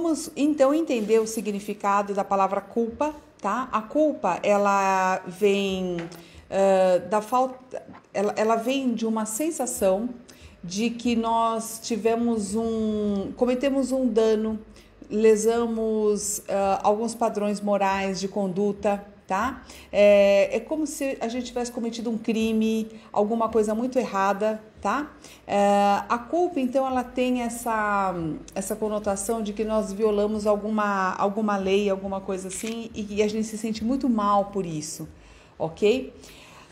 Vamos então entender o significado da palavra culpa, tá? A culpa ela vem uh, da falta, ela, ela vem de uma sensação de que nós tivemos um, cometemos um dano, lesamos uh, alguns padrões morais de conduta, tá? É, é como se a gente tivesse cometido um crime, alguma coisa muito errada, tá? É, a culpa, então, ela tem essa, essa conotação de que nós violamos alguma, alguma lei, alguma coisa assim, e, e a gente se sente muito mal por isso, ok?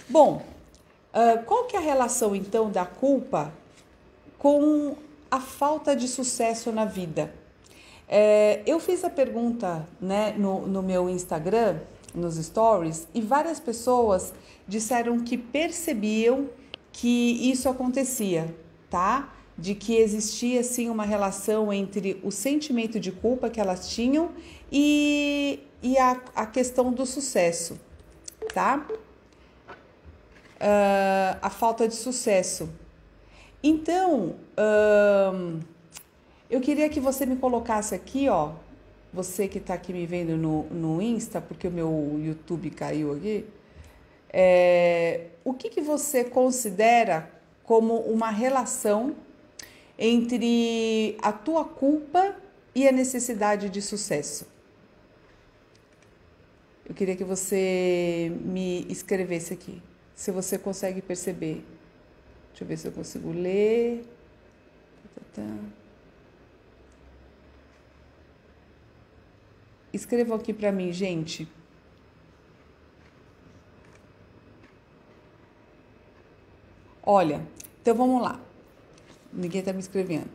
Bom, uh, qual que é a relação, então, da culpa com a falta de sucesso na vida? É, eu fiz a pergunta né, no, no meu Instagram, nos stories, e várias pessoas disseram que percebiam que isso acontecia, tá? De que existia sim uma relação entre o sentimento de culpa que elas tinham e, e a, a questão do sucesso, tá? Uh, a falta de sucesso. Então, uh, eu queria que você me colocasse aqui, ó, você que está aqui me vendo no, no Insta, porque o meu YouTube caiu aqui, é, o que, que você considera como uma relação entre a tua culpa e a necessidade de sucesso? Eu queria que você me escrevesse aqui, se você consegue perceber. Deixa eu ver se eu consigo ler. Escreva aqui para mim, gente. Olha, então vamos lá. Ninguém está me escrevendo.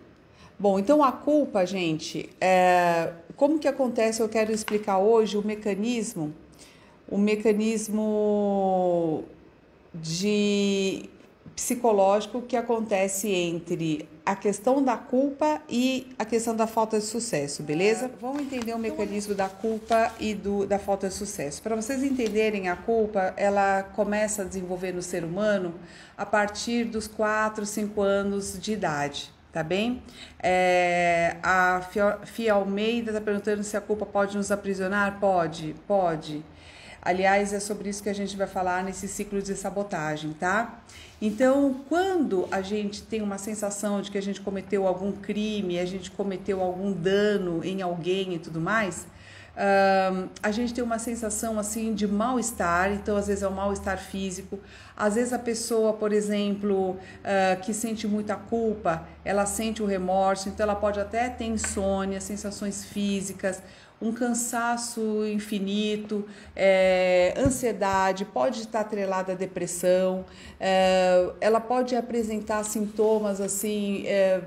Bom, então a culpa, gente, é... como que acontece? Eu quero explicar hoje o mecanismo, o mecanismo de psicológico que acontece entre a questão da culpa e a questão da falta de sucesso, beleza? É, vamos entender o então, mecanismo da culpa e do, da falta de sucesso. Para vocês entenderem, a culpa ela começa a desenvolver no ser humano a partir dos 4, 5 anos de idade. Tá bem? É, a Fia Almeida está perguntando se a culpa pode nos aprisionar? Pode, pode. Aliás, é sobre isso que a gente vai falar nesse ciclo de sabotagem, tá? Então, quando a gente tem uma sensação de que a gente cometeu algum crime, a gente cometeu algum dano em alguém e tudo mais, a gente tem uma sensação assim de mal-estar, então às vezes é um mal-estar físico, às vezes a pessoa, por exemplo, uh, que sente muita culpa, ela sente o remorso, então ela pode até ter insônia, sensações físicas, um cansaço infinito, é, ansiedade, pode estar atrelada à depressão, é, ela pode apresentar sintomas assim. É,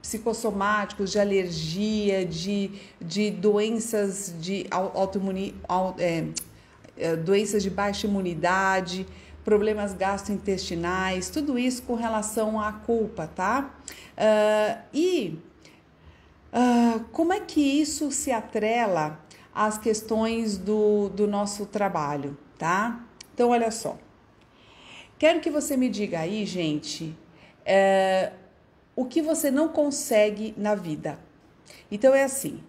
psicossomáticos, de alergia, de, de doenças de autoimuni, auto, é, é, doenças de baixa imunidade, problemas gastrointestinais, tudo isso com relação à culpa, tá? Ah, e ah, como é que isso se atrela às questões do, do nosso trabalho, tá? Então, olha só. Quero que você me diga aí, gente, é, o que você não consegue na vida. Então, é assim.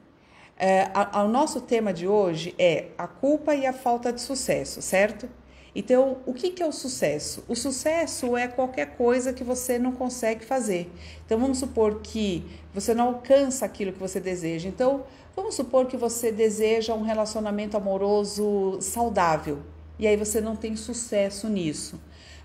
É, a, a, o nosso tema de hoje é a culpa e a falta de sucesso, certo? Então, o que, que é o sucesso? O sucesso é qualquer coisa que você não consegue fazer. Então, vamos supor que você não alcança aquilo que você deseja. Então, vamos supor que você deseja um relacionamento amoroso saudável e aí você não tem sucesso nisso.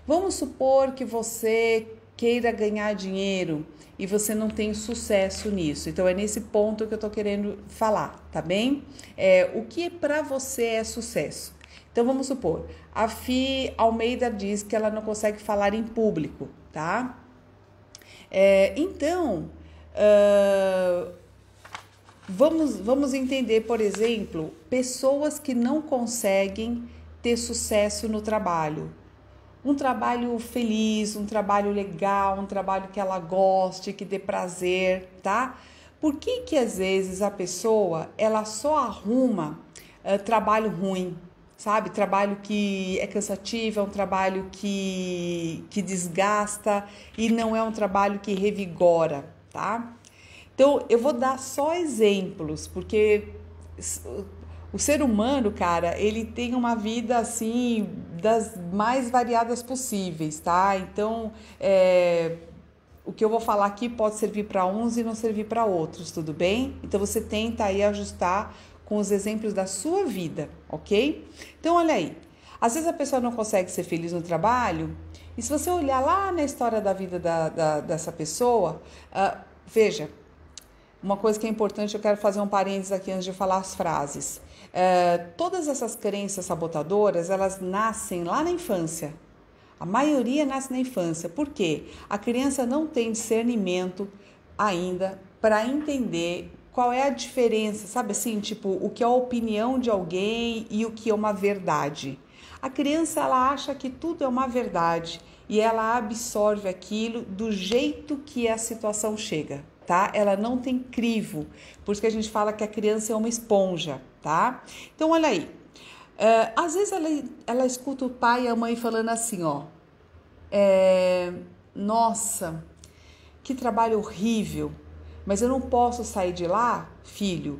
Vamos supor que você queira ganhar dinheiro e você não tem sucesso nisso. Então é nesse ponto que eu tô querendo falar, tá bem? É, o que para você é sucesso? Então vamos supor, a Fi Almeida diz que ela não consegue falar em público, tá? É, então, uh, vamos, vamos entender, por exemplo, pessoas que não conseguem ter sucesso no trabalho. Um trabalho feliz, um trabalho legal, um trabalho que ela goste, que dê prazer, tá? Por que que às vezes a pessoa, ela só arruma uh, trabalho ruim? sabe? Trabalho que é cansativo, é um trabalho que, que desgasta e não é um trabalho que revigora, tá? Então, eu vou dar só exemplos, porque o ser humano, cara, ele tem uma vida assim das mais variadas possíveis, tá? Então, é, o que eu vou falar aqui pode servir para uns e não servir para outros, tudo bem? Então você tenta aí ajustar com os exemplos da sua vida, ok? Então, olha aí. Às vezes a pessoa não consegue ser feliz no trabalho, e se você olhar lá na história da vida da, da, dessa pessoa, uh, veja, uma coisa que é importante, eu quero fazer um parênteses aqui antes de falar as frases. Uh, todas essas crenças sabotadoras, elas nascem lá na infância. A maioria nasce na infância. Por quê? A criança não tem discernimento ainda para entender qual é a diferença, sabe assim, tipo, o que é a opinião de alguém e o que é uma verdade. A criança ela acha que tudo é uma verdade e ela absorve aquilo do jeito que a situação chega, tá? Ela não tem crivo, por isso que a gente fala que a criança é uma esponja, tá? Então olha aí, uh, às vezes ela, ela escuta o pai e a mãe falando assim, ó, é, nossa, que trabalho horrível, mas eu não posso sair de lá, filho,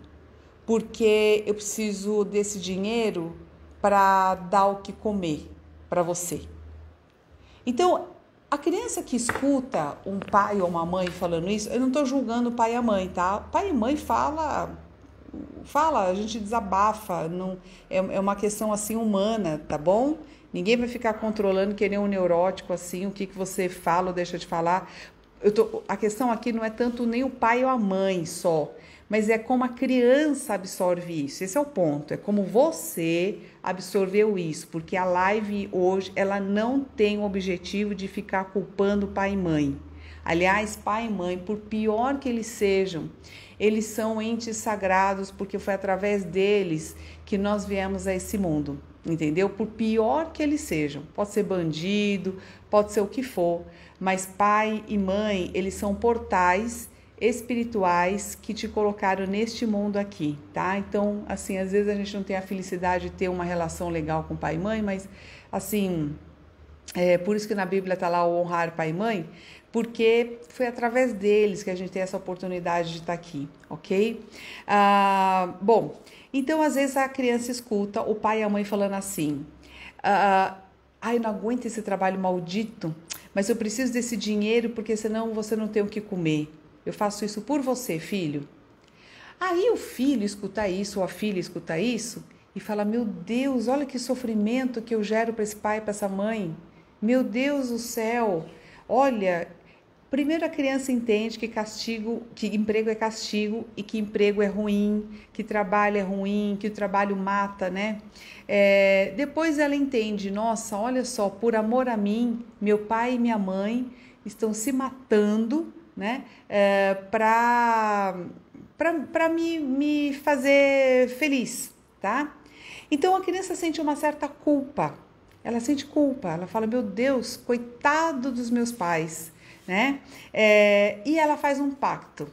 porque eu preciso desse dinheiro para dar o que comer para você. Então, a criança que escuta um pai ou uma mãe falando isso, eu não estou julgando o pai e a mãe, tá? Pai e mãe fala, fala, a gente desabafa, não é, é uma questão assim humana, tá bom? Ninguém vai ficar controlando, querer um neurótico assim, o que, que você fala ou deixa de falar tô, a questão aqui não é tanto nem o pai ou a mãe só, mas é como a criança absorve isso. Esse é o ponto, é como você absorveu isso, porque a live hoje ela não tem o objetivo de ficar culpando pai e mãe. Aliás, pai e mãe, por pior que eles sejam, eles são entes sagrados porque foi através deles que nós viemos a esse mundo, entendeu? Por pior que eles sejam, pode ser bandido, pode ser o que for, mas pai e mãe, eles são portais espirituais que te colocaram neste mundo aqui, tá? Então, assim, às vezes a gente não tem a felicidade de ter uma relação legal com pai e mãe, mas assim, é por isso que na Bíblia está lá o honrar pai e mãe, porque foi através deles que a gente tem essa oportunidade de estar tá aqui, ok? Ah, bom, então às vezes a criança escuta o pai e a mãe falando assim: ah, ah, eu não aguento esse trabalho maldito mas eu preciso desse dinheiro porque senão você não tem o que comer. Eu faço isso por você, filho. Aí o filho escuta isso, ou a filha escuta isso, e fala: Meu Deus, olha que sofrimento que eu gero para esse pai, para essa mãe. Meu Deus do céu, olha, Primeiro a criança entende que castigo, que emprego é castigo e que emprego é ruim, que trabalho é ruim, que o trabalho mata, né? É, depois ela entende, nossa, olha só, por amor a mim, meu pai e minha mãe estão se matando, né? É, para para me, me fazer feliz, tá? Então a criança sente uma certa culpa. Ela sente culpa, ela fala: Meu Deus, coitado dos meus pais, né? É, e ela faz um pacto.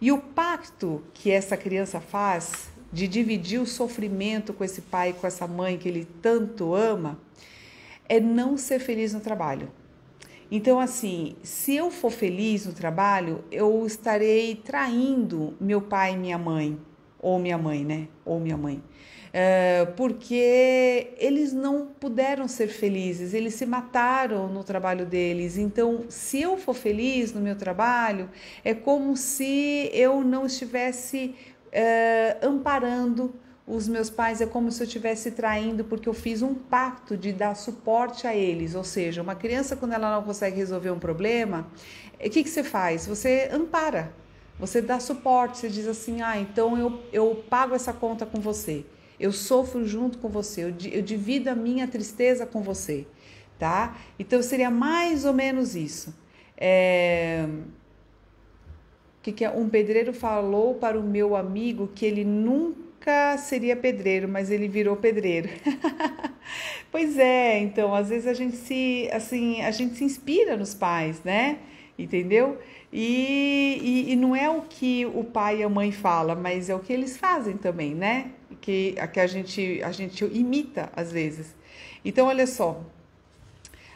E o pacto que essa criança faz de dividir o sofrimento com esse pai, com essa mãe que ele tanto ama, é não ser feliz no trabalho. Então, assim, se eu for feliz no trabalho, eu estarei traindo meu pai e minha mãe, ou minha mãe, né? Ou minha mãe. Eh, porque eles não puderam ser felizes, eles se mataram no trabalho deles. Então, se eu for feliz no meu trabalho, é como se eu não estivesse eh, amparando os meus pais, é como se eu estivesse traindo, porque eu fiz um pacto de dar suporte a eles. Ou seja, uma criança, quando ela não consegue resolver um problema, eh, o que, que você faz? Você ampara. Você dá suporte, você diz assim: ah, então eu, eu pago essa conta com você. Eu sofro junto com você, eu, eu divido a minha tristeza com você, tá? Então seria mais ou menos isso. É... O que, que é? Um pedreiro falou para o meu amigo que ele nunca seria pedreiro, mas ele virou pedreiro. pois é, então às vezes a gente se assim a gente se inspira nos pais, né? Entendeu? E, e, e não é o que o pai e a mãe falam, mas é o que eles fazem também, né? que, a, que a, gente, a gente imita às vezes. Então, olha só.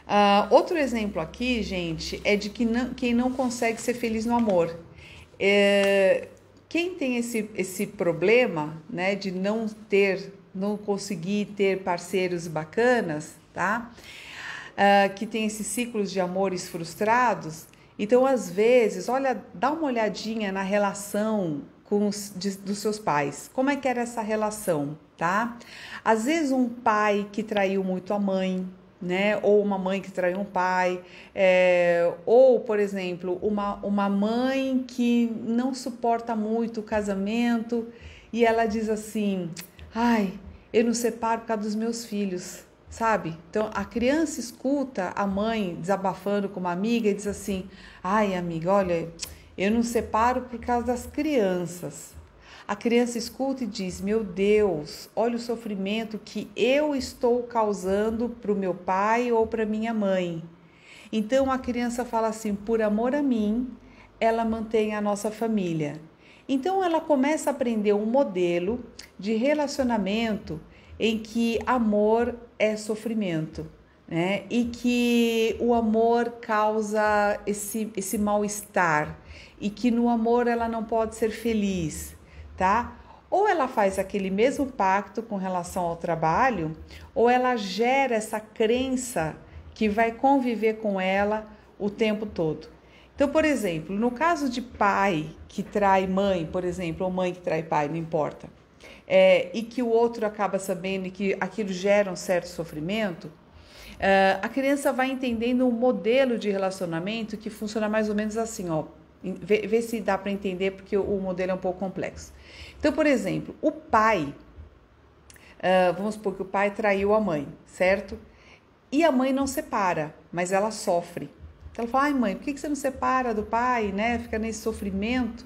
Uh, outro exemplo aqui, gente, é de que não, quem não consegue ser feliz no amor. É, quem tem esse, esse problema né, de não ter, não conseguir ter parceiros bacanas, tá? Uh, que tem esses ciclos de amores frustrados, então, às vezes, olha, dá uma olhadinha na relação com os, de, dos seus pais. Como é que era essa relação, tá? Às vezes um pai que traiu muito a mãe, né? Ou uma mãe que traiu um pai, é, ou, por exemplo, uma, uma mãe que não suporta muito o casamento e ela diz assim: ai, eu não separo por causa dos meus filhos, sabe? Então a criança escuta a mãe desabafando com uma amiga e diz assim: ai, amiga, olha eu não separo por causa das crianças. A criança escuta e diz: Meu Deus, olha o sofrimento que eu estou causando para o meu pai ou para minha mãe. Então a criança fala assim: Por amor a mim, ela mantém a nossa família. Então ela começa a aprender um modelo de relacionamento em que amor é sofrimento, né? E que o amor causa esse, esse mal-estar e que no amor ela não pode ser feliz, tá? Ou ela faz aquele mesmo pacto com relação ao trabalho, ou ela gera essa crença que vai conviver com ela o tempo todo. Então, por exemplo, no caso de pai que trai mãe, por exemplo, ou mãe que trai pai, não importa, é, e que o outro acaba sabendo e que aquilo gera um certo sofrimento, é, a criança vai entendendo um modelo de relacionamento que funciona mais ou menos assim, ó. Vê, vê se dá para entender, porque o modelo é um pouco complexo. Então, por exemplo, o pai, uh, vamos supor que o pai traiu a mãe, certo? E a mãe não separa, mas ela sofre. Então, ela fala, ai mãe, por que você não separa do pai, né? Fica nesse sofrimento.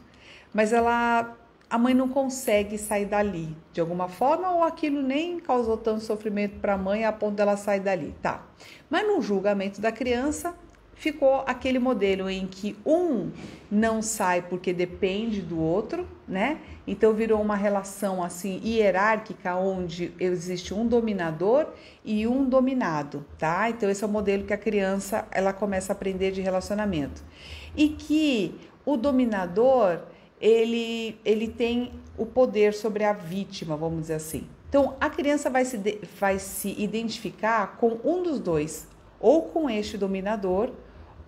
Mas ela a mãe não consegue sair dali de alguma forma ou aquilo nem causou tanto sofrimento para a mãe a ponto dela sair dali, tá? Mas no julgamento da criança, ficou aquele modelo em que um não sai porque depende do outro, né? Então virou uma relação assim hierárquica onde existe um dominador e um dominado, tá? Então esse é o modelo que a criança ela começa a aprender de relacionamento. E que o dominador, ele ele tem o poder sobre a vítima, vamos dizer assim. Então a criança vai se vai se identificar com um dos dois, ou com este dominador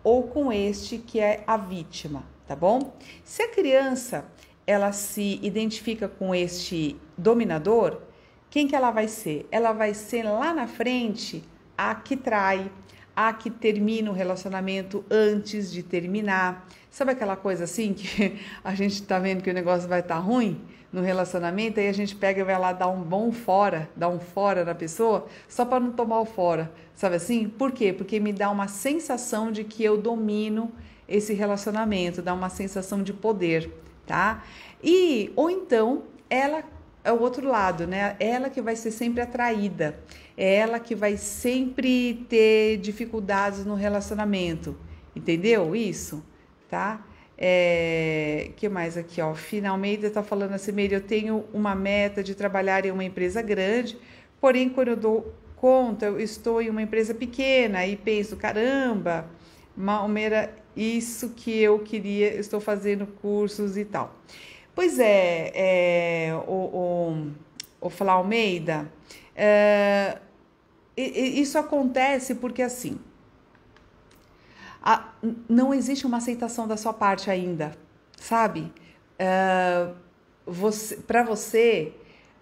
ou com este que é a vítima, tá bom? Se a criança ela se identifica com este dominador, quem que ela vai ser? Ela vai ser lá na frente a que trai, a que termina o relacionamento antes de terminar. Sabe aquela coisa assim que a gente tá vendo que o negócio vai estar tá ruim? no relacionamento, aí a gente pega e vai lá dar um bom fora, dar um fora na pessoa, só para não tomar o fora, sabe assim? Por quê? Porque me dá uma sensação de que eu domino esse relacionamento, dá uma sensação de poder, tá? E ou então ela é o outro lado, né? Ela que vai ser sempre atraída, é ela que vai sempre ter dificuldades no relacionamento. Entendeu isso? Tá? É, que mais aqui, ó? Finalmente está falando assim, Meire, eu tenho uma meta de trabalhar em uma empresa grande, porém quando eu dou conta, eu estou em uma empresa pequena e penso, caramba, Malmeira, isso que eu queria, estou fazendo cursos e tal. Pois é, é o, o, o Flá Almeida, é, isso acontece porque assim, a, não existe uma aceitação da sua parte ainda, sabe? Uh, você, para você,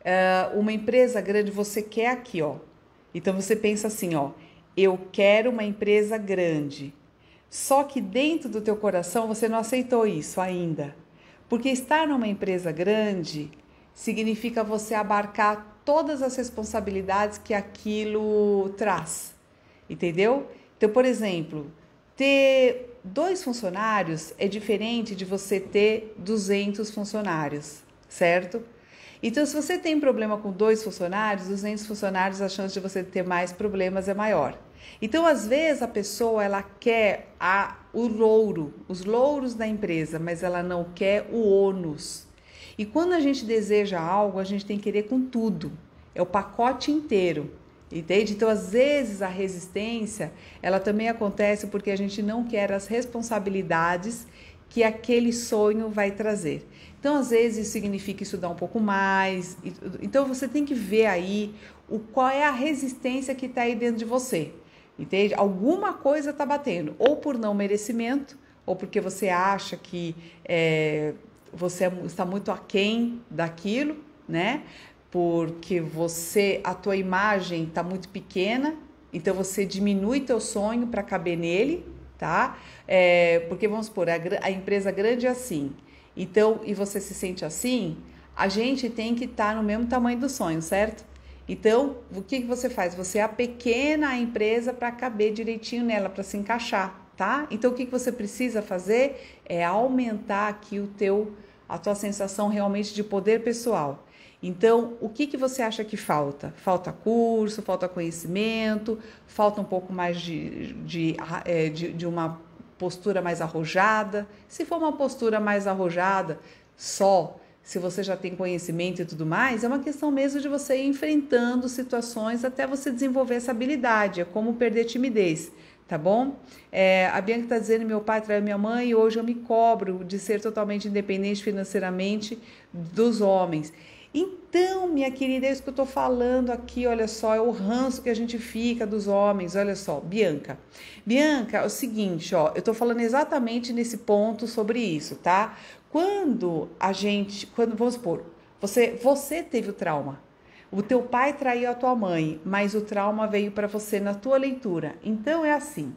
uh, uma empresa grande você quer aqui, ó. Então você pensa assim, ó, eu quero uma empresa grande. Só que dentro do teu coração você não aceitou isso ainda. Porque estar numa empresa grande significa você abarcar todas as responsabilidades que aquilo traz. Entendeu? Então, por exemplo, ter dois funcionários é diferente de você ter 200 funcionários, certo? Então, se você tem problema com dois funcionários, 200 funcionários, a chance de você ter mais problemas é maior. Então, às vezes a pessoa ela quer a, o louro, os louros da empresa, mas ela não quer o ônus. E quando a gente deseja algo, a gente tem que querer com tudo. É o pacote inteiro. Entende? Então, às vezes, a resistência, ela também acontece porque a gente não quer as responsabilidades que aquele sonho vai trazer. Então, às vezes, isso significa estudar um pouco mais. Então, você tem que ver aí o qual é a resistência que está aí dentro de você. Entende? Alguma coisa está batendo, ou por não merecimento, ou porque você acha que eh, é, você está muito aquém daquilo, né? porque você a tua imagem está muito pequena, então você diminui teu sonho para caber nele, tá? É, porque vamos supor, a, a, empresa grande é assim, então e você se sente assim, a gente tem que estar tá no mesmo tamanho do sonho, certo? Então o que, que você faz? Você é a pequena empresa para caber direitinho nela, para se encaixar, tá? Então o que, que você precisa fazer é aumentar aqui o teu a tua sensação realmente de poder pessoal. Então, o que, que você acha que falta? Falta curso, falta conhecimento, falta um pouco mais de, de, é, de, de uma postura mais arrojada. Se for uma postura mais arrojada, só se você já tem conhecimento e tudo mais, é uma questão mesmo de você ir enfrentando situações até você desenvolver essa habilidade. É como perder timidez, tá bom? É, a Bianca está dizendo: meu pai traiu minha mãe e hoje eu me cobro de ser totalmente independente financeiramente dos homens. Então, minha querida, é isso que eu estou falando aqui, olha só, é o ranço que a gente fica dos homens, olha só, Bianca. Bianca, é o seguinte, ó, eu estou falando exatamente nesse ponto sobre isso, tá? Quando a gente, quando, vamos supor, você, você teve o trauma, o teu pai traiu a tua mãe, mas o trauma veio para você na tua leitura. Então, é assim,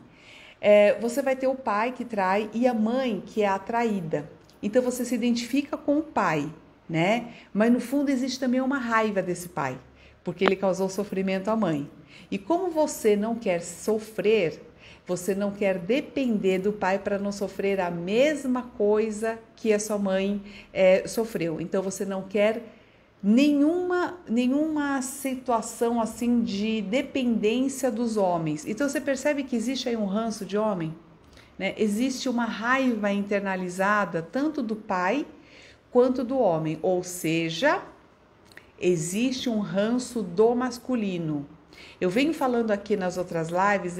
é, você vai ter o pai que trai e a mãe que é atraída. Então, você se identifica com o pai, né? Mas no fundo existe também uma raiva desse pai, porque ele causou sofrimento à mãe. E como você não quer sofrer, você não quer depender do pai para não sofrer a mesma coisa que a sua mãe é, sofreu. Então você não quer nenhuma nenhuma situação assim de dependência dos homens. Então você percebe que existe aí um ranço de homem, né? Existe uma raiva internalizada tanto do pai quanto do homem, ou seja, existe um ranço do masculino. Eu venho falando aqui nas outras lives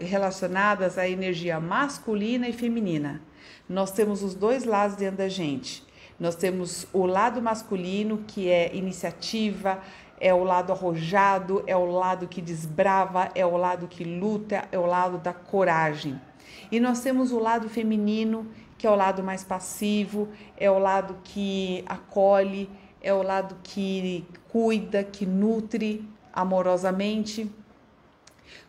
relacionadas à energia masculina e feminina. Nós temos os dois lados dentro da gente. Nós temos o lado masculino, que é iniciativa, é o lado arrojado, é o lado que desbrava, é o lado que luta, é o lado da coragem. E nós temos o lado feminino, que é o lado mais passivo, é o lado que acolhe, é o lado que cuida, que nutre amorosamente.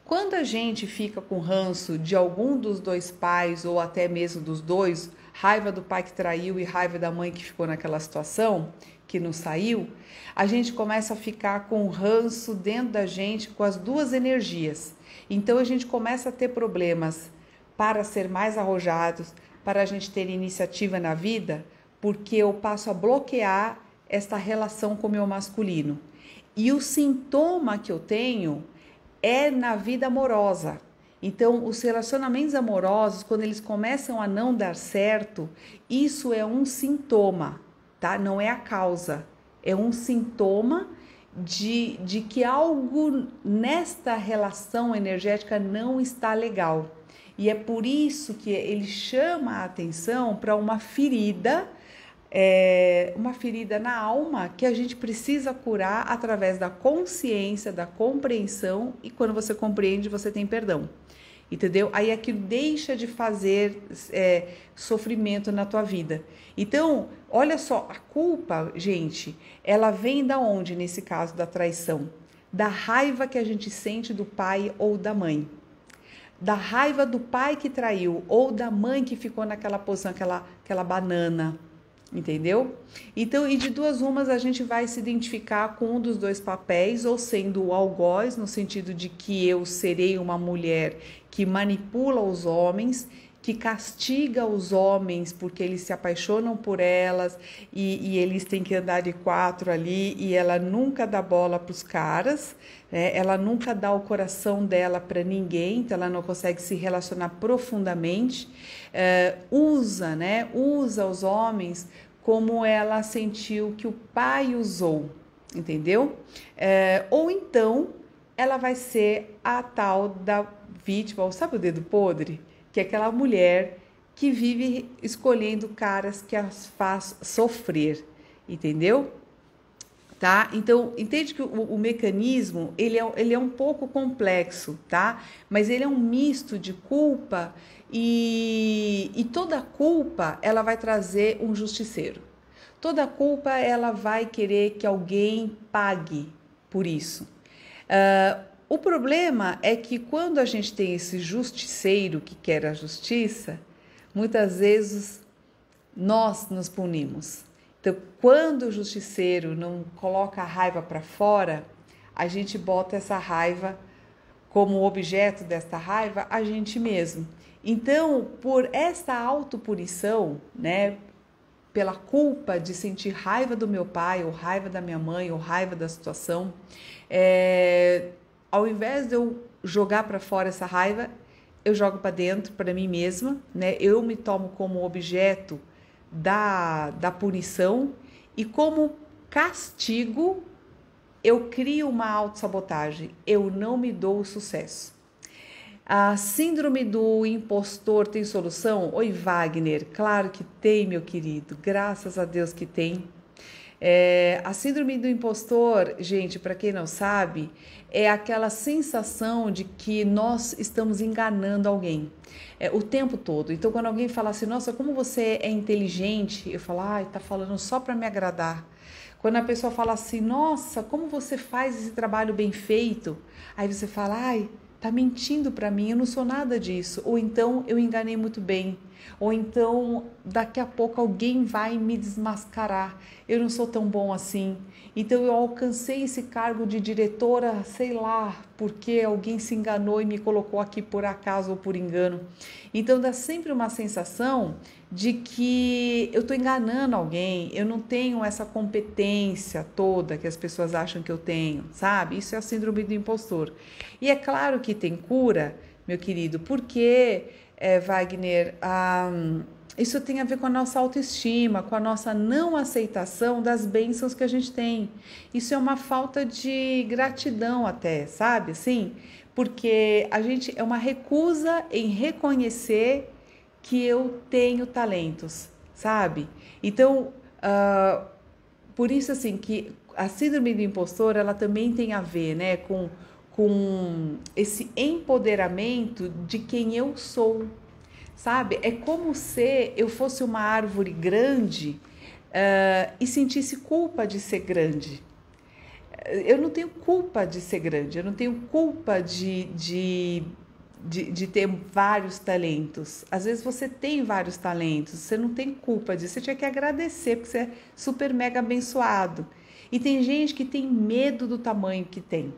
Quando a gente fica com ranço de algum dos dois pais ou até mesmo dos dois, raiva do pai que traiu e raiva da mãe que ficou naquela situação, que não saiu, a gente começa a ficar com ranço dentro da gente com as duas energias. Então a gente começa a ter problemas para ser mais arrojados, para a gente ter iniciativa na vida, porque eu passo a bloquear esta relação com o meu masculino. E o sintoma que eu tenho é na vida amorosa. Então, os relacionamentos amorosos, quando eles começam a não dar certo, isso é um sintoma, tá? Não é a causa, é um sintoma de, de que algo nesta relação energética não está legal. E é por isso que ele chama a atenção para uma ferida, é, uma ferida na alma que a gente precisa curar através da consciência, da compreensão, e quando você compreende, você tem perdão. Entendeu? Aí aquilo deixa de fazer é, sofrimento na tua vida. Então, olha só, a culpa, gente, ela vem da onde nesse caso da traição? Da raiva que a gente sente do pai ou da mãe da raiva do pai que traiu ou da mãe que ficou naquela posição, aquela, aquela banana, entendeu? Então, e de duas umas a gente vai se identificar com um dos dois papéis, ou sendo o algoz, no sentido de que eu serei uma mulher que manipula os homens que castiga os homens porque eles se apaixonam por elas e, e, eles têm que andar de quatro ali e ela nunca dá bola para os caras, é, ela nunca dá o coração dela para ninguém, então ela não consegue se relacionar profundamente. É, usa, né? Usa os homens como ela sentiu que o pai usou, entendeu? É, ou então ela vai ser a tal da vítima, sabe o dedo podre? Que é aquela mulher que vive escolhendo caras que as faz sofrer, entendeu? tá? Então, entende que o, o, mecanismo, ele é, ele é um pouco complexo, tá? Mas ele é um misto de culpa e, e toda culpa, ela vai trazer um justiceiro. Toda culpa, ela vai querer que alguém pague por isso. Uh, o problema é que quando a gente tem esse justiceiro que quer a justiça, muitas vezes nós nos punimos. Então, quando o justiceiro não coloca a raiva para fora, a gente bota essa raiva como objeto desta raiva a gente mesmo. Então, por esta autopunição, né, pela culpa de sentir raiva do meu pai, ou raiva da minha mãe, ou raiva da situação, é, ao invés de eu jogar para fora essa raiva, eu jogo para dentro, para mim mesma, né? Eu me tomo como objeto da, da punição e como castigo eu crio uma autossabotagem, eu não me dou sucesso. A síndrome do impostor tem solução? Oi, Wagner, claro que tem, meu querido, graças a Deus que tem. É, a síndrome do impostor, gente, para quem não sabe, é aquela sensação de que nós estamos enganando alguém é, o tempo todo. Então, quando alguém fala assim, nossa, como você é inteligente, eu falo, ai, tá falando só para me agradar. Quando a pessoa fala assim, nossa, como você faz esse trabalho bem feito, aí você fala, ai, tá mentindo para mim, eu não sou nada disso, ou então eu enganei muito bem. Ou então, daqui a pouco alguém vai me desmascarar. Eu não sou tão bom assim. Então eu alcancei esse cargo de diretora, sei lá, porque alguém se enganou e me colocou aqui por acaso ou por engano. Então dá sempre uma sensação de que eu estou enganando alguém, eu não tenho essa competência toda que as pessoas acham que eu tenho, sabe? Isso é a síndrome do impostor. E é claro que tem cura, meu querido, porque é, Wagner, a, isso tem a ver com a nossa autoestima, com a nossa não aceitação das bênçãos que a gente tem. Isso é uma falta de gratidão até, sabe? Sim, porque a gente é uma recusa em reconhecer que eu tenho talentos, sabe? Então, uh, por isso assim que a síndrome do impostor ela também tem a ver, né, com com esse empoderamento de quem eu sou, sabe? É como se eu fosse uma árvore grande uh, e sentisse culpa de ser grande. Eu não tenho culpa de ser grande, eu não tenho culpa de, de, de, de ter vários talentos. Às vezes você tem vários talentos, você não tem culpa disso, você tinha que agradecer, porque você é super mega abençoado. E tem gente que tem medo do tamanho que tem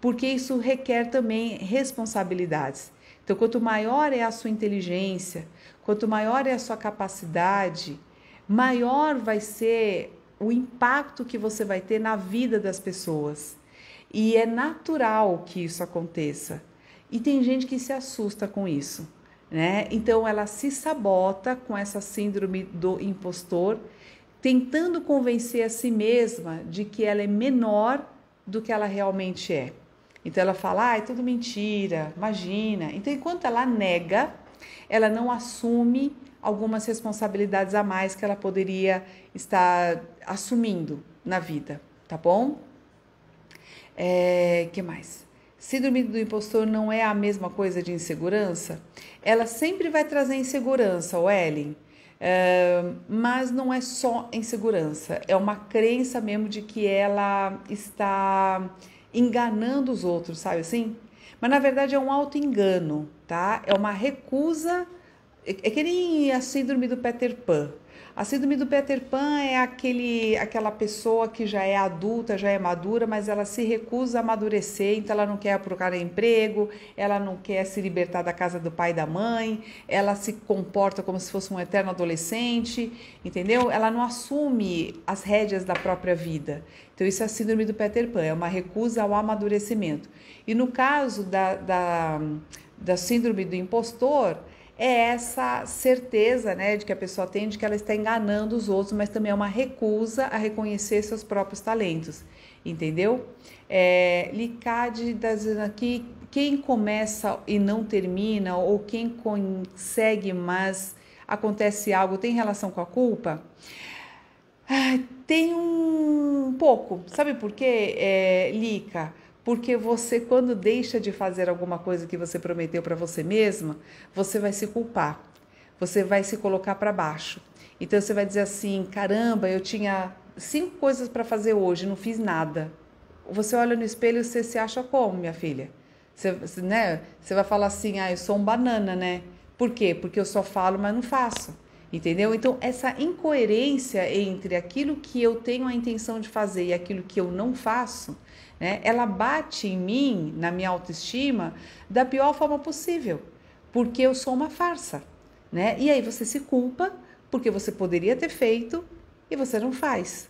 porque isso requer também responsabilidades. Então, quanto maior é a sua inteligência, quanto maior é a sua capacidade, maior vai ser o impacto que você vai ter na vida das pessoas. E é natural que isso aconteça. E tem gente que se assusta com isso, né? Então ela se sabota com essa síndrome do impostor, tentando convencer a si mesma de que ela é menor do que ela realmente é. Então ela fala, ah, é tudo mentira, imagina. Então, enquanto ela nega, ela não assume algumas responsabilidades a mais que ela poderia estar assumindo na vida, tá bom? É, que mais? Síndrome do impostor não é a mesma coisa de insegurança? Ela sempre vai trazer insegurança, o Ellen mas não é só insegurança, é uma crença mesmo de que ela está enganando os outros, sabe assim? Mas na verdade é um auto-engano, tá? É uma recusa, é, é que nem a síndrome do Peter Pan. A síndrome do Peter Pan é aquele, aquela pessoa que já é adulta, já é madura, mas ela se recusa a amadurecer, então ela não quer procurar emprego, ela não quer se libertar da casa do pai e da mãe, ela se comporta como se fosse um eterno adolescente, entendeu? Ela não assume as rédeas da própria vida. Então, isso é a síndrome do Peter Pan, é uma recusa ao amadurecimento. E no caso da, da, da síndrome do impostor, é essa certeza né, de que a pessoa tem de que ela está enganando os outros, mas também é uma recusa a reconhecer seus próprios talentos, entendeu? É, Licade está dizendo aqui: quem começa e não termina, ou quem consegue, mas acontece algo, tem relação com a culpa? Ah, tem um pouco, sabe por quê, é, Lica? Porque você, quando deixa de fazer alguma coisa que você prometeu para você mesma, você vai se culpar, você vai se colocar para baixo. Então você vai dizer assim: caramba, eu tinha cinco coisas para fazer hoje, não fiz nada. Você olha no espelho e você se acha como, minha filha? Você, né? você vai falar assim: ah, eu sou um banana, né? Por quê? Porque eu só falo, mas não faço. Entendeu? Então, essa incoerência entre aquilo que eu tenho a intenção de fazer e aquilo que eu não faço né? Ela bate em mim, na minha autoestima, da pior forma possível, porque eu sou uma farsa. Né? E aí você se culpa porque você poderia ter feito e você não faz.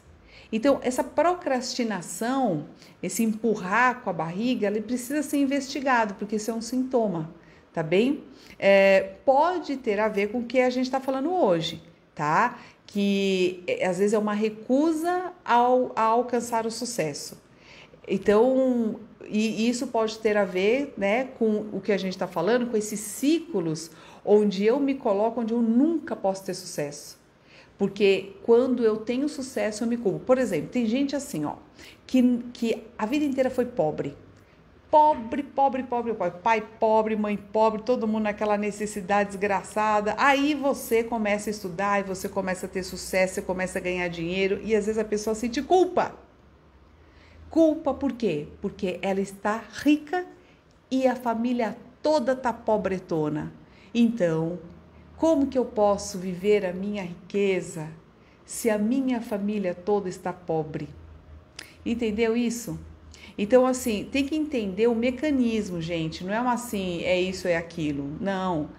Então, essa procrastinação, esse empurrar com a barriga, ele precisa ser investigado, porque isso é um sintoma, tá bem? É, pode ter a ver com o que a gente está falando hoje, tá? Que é, às vezes é uma recusa ao, a alcançar o sucesso. Então, e isso pode ter a ver né, com o que a gente está falando, com esses ciclos onde eu me coloco onde eu nunca posso ter sucesso. Porque quando eu tenho sucesso, eu me culpo. Por exemplo, tem gente assim, ó, que, que a vida inteira foi pobre. Pobre, pobre, pobre, pobre. Pai pobre, mãe pobre, todo mundo naquela necessidade desgraçada. Aí você começa a estudar e você começa a ter sucesso, você começa a ganhar dinheiro e às vezes a pessoa sente culpa Culpa por quê? Porque ela está rica e a família toda tá pobretona. Então, como que eu posso viver a minha riqueza se a minha família toda está pobre? Entendeu isso? Então, assim, tem que entender o mecanismo, gente. Não é uma assim, é isso, é aquilo. Não.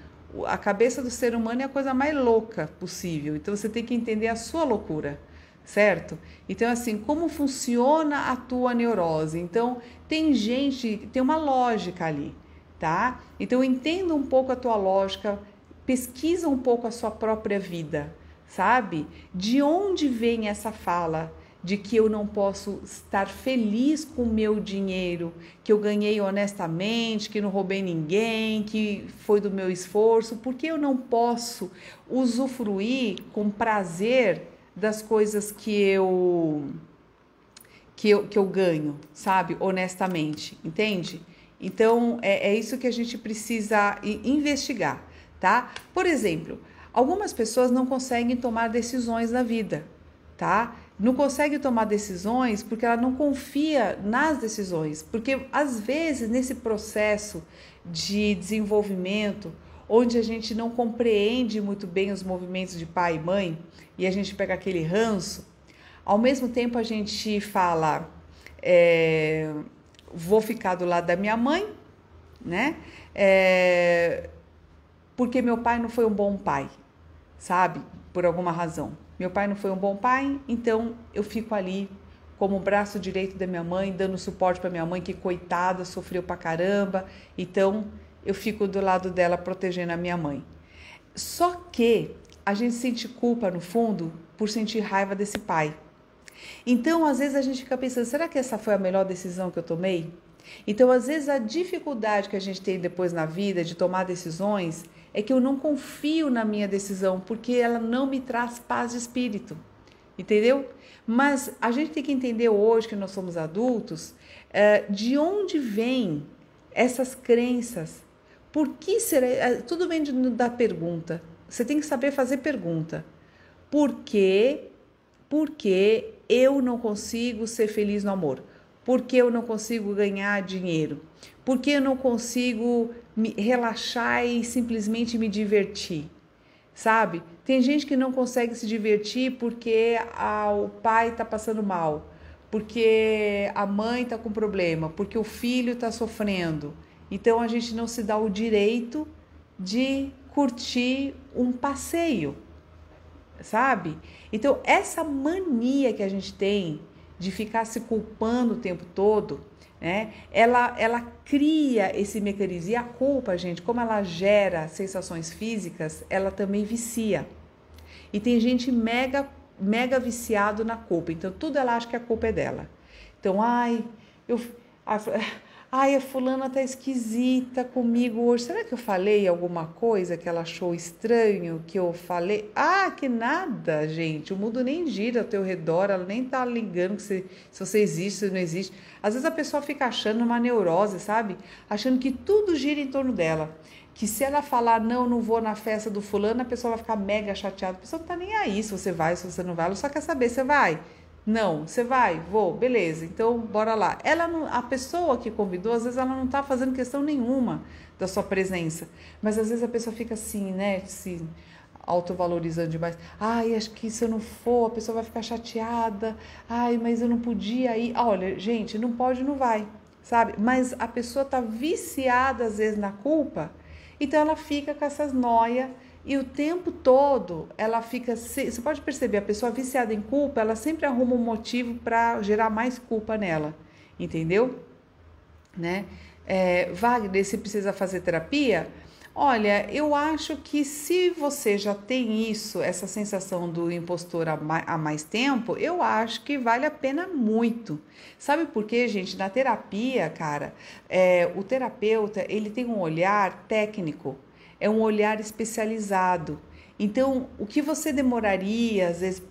A cabeça do ser humano é a coisa mais louca possível. Então, você tem que entender a sua loucura certo? Então, assim, como funciona a tua neurose? Então, tem gente, tem uma lógica ali, tá? Então, entenda um pouco a tua lógica, pesquisa um pouco a sua própria vida, sabe? De onde vem essa fala? de que eu não posso estar feliz com o meu dinheiro, que eu ganhei honestamente, que não roubei ninguém, que foi do meu esforço, porque eu não posso usufruir com prazer das coisas que eu que eu, que eu ganho, sabe? Honestamente, entende? Então, é, é isso que a gente precisa investigar, tá? Por exemplo, algumas pessoas não conseguem tomar decisões na vida, tá? Não consegue tomar decisões porque ela não confia nas decisões. Porque, às vezes, nesse processo de desenvolvimento, onde a gente não compreende muito bem os movimentos de pai e mãe e a gente pega aquele ranço, ao mesmo tempo a gente fala, é, vou ficar do lado da minha mãe, né? É, porque meu pai não foi um bom pai, sabe? Por alguma razão. Meu pai não foi um bom pai, então eu fico ali como o braço direito da minha mãe, dando suporte para minha mãe que coitada, sofreu pra caramba. Então, eu fico do lado dela protegendo a minha mãe. Só que a gente sente culpa no fundo por sentir raiva desse pai. Então, às vezes a gente fica pensando, será que essa foi a melhor decisão que eu tomei? Então, às vezes a dificuldade que a gente tem depois na vida de tomar decisões é que eu não confio na minha decisão porque ela não me traz paz de espírito. Entendeu? Mas a gente tem que entender hoje que nós somos adultos eh, de onde vêm essas crenças por que será? É, tudo vem de, da pergunta. Você tem que saber fazer pergunta. Por que? Por que eu não consigo ser feliz no amor? Por que eu não consigo ganhar dinheiro? Por que eu não consigo me relaxar e simplesmente me divertir? Sabe? Tem gente que não consegue se divertir porque ah, o pai está passando mal, porque a mãe está com problema, porque o filho está sofrendo. Então a gente não se dá o direito de curtir um passeio, sabe? Então essa mania que a gente tem de ficar se culpando o tempo todo, né? Ela, ela cria esse mecanismo. E a culpa, gente, como ela gera sensações físicas, ela também vicia. E tem gente mega, mega viciado na culpa. Então, tudo ela acha que a culpa é dela. Então, ai, eu. Ai, a fulana tá esquisita comigo hoje. Será que eu falei alguma coisa que ela achou estranho que eu falei? Ah, que nada, gente. O mundo nem gira ao teu redor, ela nem tá ligando se, se você existe, se não existe. Às vezes a pessoa fica achando uma neurose, sabe? Achando que tudo gira em torno dela. Que se ela falar, não, não vou na festa do fulano, a pessoa vai ficar mega chateada. A pessoa não tá nem aí se você vai, se você não vai. Ela só quer saber se você vai. Não, você vai? Vou, beleza, então bora lá. Ela não, a pessoa que convidou, às vezes ela não está fazendo questão nenhuma da sua presença, mas às vezes a pessoa fica assim, né, se autovalorizando demais. Ai, acho que se eu não for, a pessoa vai ficar chateada. Ai, mas eu não podia ir. Olha, gente, não pode, não vai, sabe? Mas a pessoa tá viciada às vezes na culpa, então ela fica com essas noias e o tempo todo ela fica. Você pode perceber, a pessoa viciada em culpa, ela sempre arruma um motivo para gerar mais culpa nela, entendeu? Né? É, Wagner, se precisa fazer terapia? Olha, eu acho que se você já tem isso, essa sensação do impostor há mais tempo, eu acho que vale a pena muito. Sabe por quê, gente? Na terapia, cara, é, o terapeuta ele tem um olhar técnico é um olhar especializado. Então, o que você demoraria, às vezes,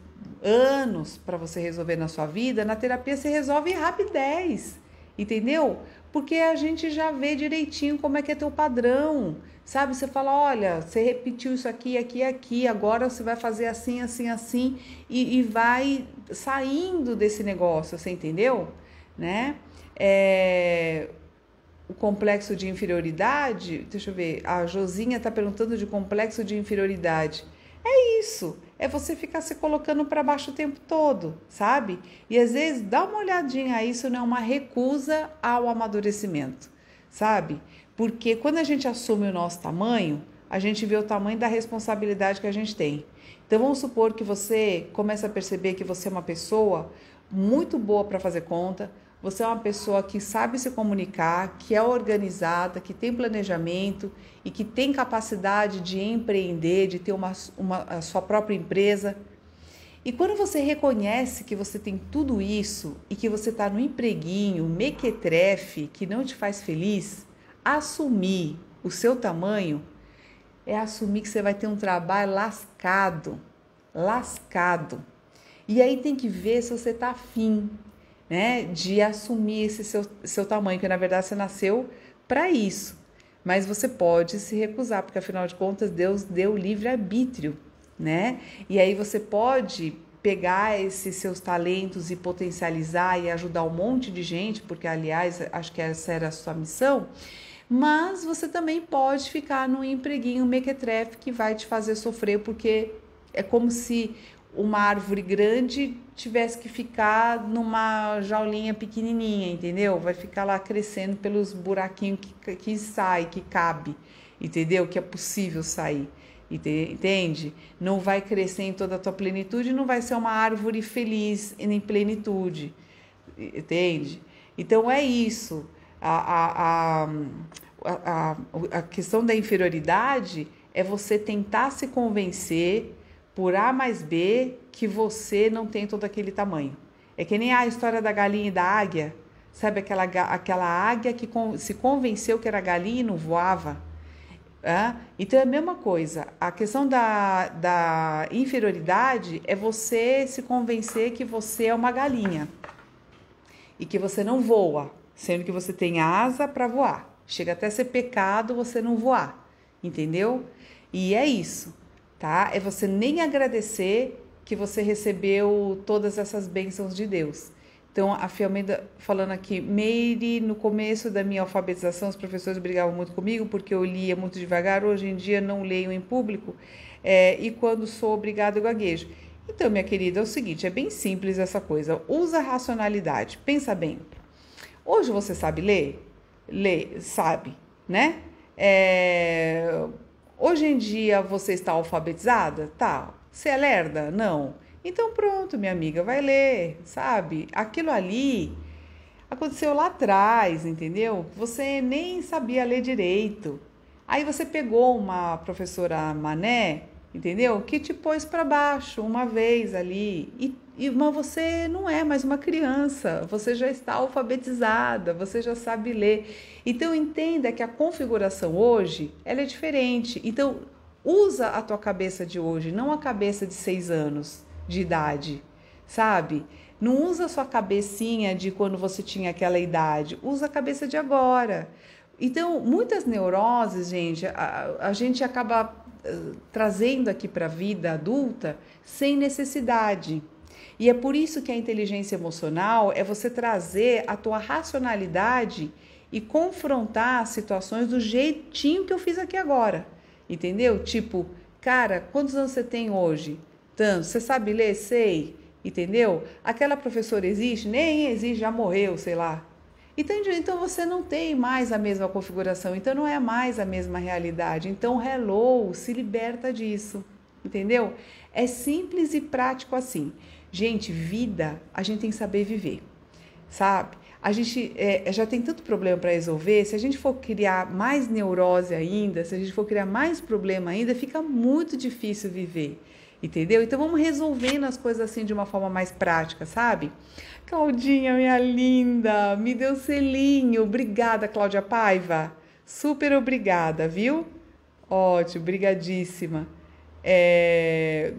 anos para você resolver na sua vida, na terapia você resolve em rapidez, entendeu? Porque a gente já vê direitinho como é que é teu padrão, sabe? Você fala, olha, você repetiu isso aqui, aqui, aqui, agora você vai fazer assim, assim, assim, e, e vai saindo desse negócio, você entendeu? Né? É, o complexo de inferioridade. Deixa eu ver, a Josinha está perguntando de complexo de inferioridade. É isso, é você ficar se colocando para baixo o tempo todo, sabe? E às vezes dá uma olhadinha a isso, não é uma recusa ao amadurecimento, sabe? Porque quando a gente assume o nosso tamanho, a gente vê o tamanho da responsabilidade que a gente tem. Então vamos supor que você começa a perceber que você é uma pessoa muito boa para fazer conta, você é uma pessoa que sabe se comunicar, que é organizada, que tem planejamento e que tem capacidade de empreender, de ter uma, uma, a sua própria empresa. E quando você reconhece que você tem tudo isso e que você está no empreguinho, mequetrefe, que não te faz feliz, assumir o seu tamanho é assumir que você vai ter um trabalho lascado, lascado. E aí tem que ver se você está afim, né, de assumir esse seu, seu tamanho, que na verdade você nasceu para isso. Mas você pode se recusar, porque afinal de contas Deus deu livre-arbítrio, né? E aí você pode pegar esses seus talentos e potencializar e ajudar um monte de gente, porque aliás, acho que essa era a sua missão. Mas você também pode ficar num empreguinho mequetrefe que vai te fazer sofrer, porque é como se uma árvore grande tivesse que ficar numa jaulinha pequenininha, entendeu? Vai ficar lá crescendo pelos buraquinhos que, que sai, que cabe, entendeu? Que é possível sair, entende? Não vai crescer em toda a tua plenitude, não vai ser uma árvore feliz em plenitude, entende? Então é isso. A, a, a, a, a questão da inferioridade é você tentar se convencer por A mais B que você não tem todo aquele tamanho. É que nem a história da galinha e da águia. Sabe aquela, aquela águia que se convenceu que era galinha e não voava? É? Então é a mesma coisa. A questão da, da inferioridade é você se convencer que você é uma galinha e que você não voa, sendo que você tem asa para voar. Chega até a ser pecado você não voar, entendeu? E é isso tá? É você nem agradecer que você recebeu todas essas bênçãos de Deus. Então, a Fiamenda falando aqui, Meire, no começo da minha alfabetização, os professores brigavam muito comigo porque eu lia muito devagar, hoje em dia não leio em público é, e quando sou obrigado eu gaguejo. Então, minha querida, é o seguinte, é bem simples essa coisa, usa a racionalidade, pensa bem. Hoje você sabe ler? Lê, sabe, né? É, Hoje em dia você está alfabetizada? Tá. Você é lerda? Não. Então pronto, minha amiga, vai ler, sabe? Aquilo ali aconteceu lá atrás, entendeu? Você nem sabia ler direito. Aí você pegou uma professora mané, entendeu? Que te pôs para baixo uma vez ali e e, mas você não é mais uma criança, você já está alfabetizada, você já sabe ler. Então entenda é que a configuração hoje ela é diferente. Então usa a tua cabeça de hoje, não a cabeça de seis anos de idade, sabe? Não usa a sua cabecinha de quando você tinha aquela idade, usa a cabeça de agora. Então, muitas neuroses, gente, a, a gente acaba uh, trazendo aqui para a vida adulta sem necessidade. E é por isso que a inteligência emocional é você trazer a tua racionalidade e confrontar as situações do jeitinho que eu fiz aqui agora. Entendeu? Tipo, cara, quantos anos você tem hoje? Tanto, você sabe ler? Sei. Entendeu? Aquela professora existe? Nem existe, já morreu, sei lá. Entende? Então você não tem mais a mesma configuração, então não é mais a mesma realidade. Então, hello, se liberta disso. Entendeu? É simples e prático assim. Gente, vida, a gente tem que saber viver, sabe? A gente é, é já tem tanto problema para resolver. Se a gente for criar mais neurose ainda, se a gente for criar mais problema ainda, fica muito difícil viver. Entendeu? Então vamos resolvendo as coisas assim de uma forma mais prática, sabe? Claudinha, minha linda, me deu selinho. Obrigada, Cláudia Paiva. Super obrigada, viu? Ótimo, brigadíssima. É...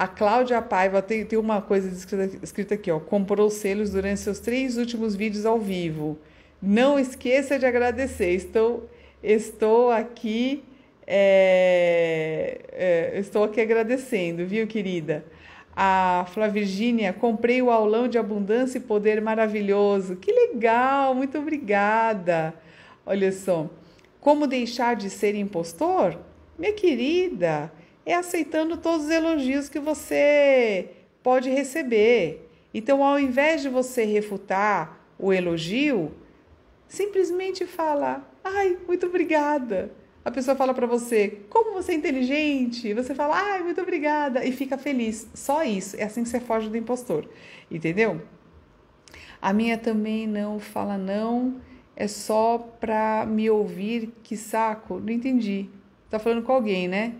A Cláudia Paiva tem, tem uma coisa escrita, escrita aqui, ó. Comprou selos durante seus três últimos vídeos ao vivo. Não esqueça de agradecer. Estou, estou aqui. É, é, estou aqui agradecendo, viu, querida? A Flavirgínia, comprei o aulão de abundância e poder maravilhoso. Que legal, muito obrigada. Olha só, como deixar de ser impostor? Minha querida, é aceitando todos os elogios que você pode receber. Então, ao invés de você refutar o elogio, simplesmente fala: "Ai, muito obrigada". A pessoa fala para você: "Como você é inteligente". Você fala: "Ai, muito obrigada" e fica feliz. Só isso, é assim que você foge do impostor. Entendeu? A minha também não fala não, é só para me ouvir, que saco. Não entendi. Tá falando com alguém, né?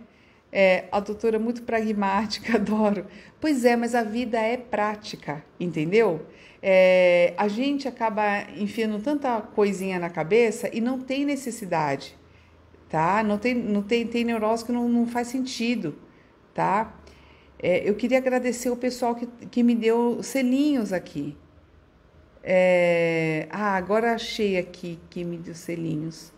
É, a doutora muito pragmática, adoro. Pois é, mas a vida é prática, entendeu? É, a gente acaba enfiando tanta coisinha na cabeça e não tem necessidade, tá? Não tem, não tem, tem neurose que não, não faz sentido, tá? É, eu queria agradecer o pessoal que, que me deu selinhos aqui. É, ah, agora achei aqui que me deu selinhos.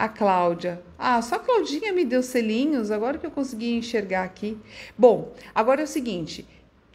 A Cláudia. Ah, só a Claudinha me deu selinhos, agora que eu consegui enxergar aqui. Bom, agora é o seguinte,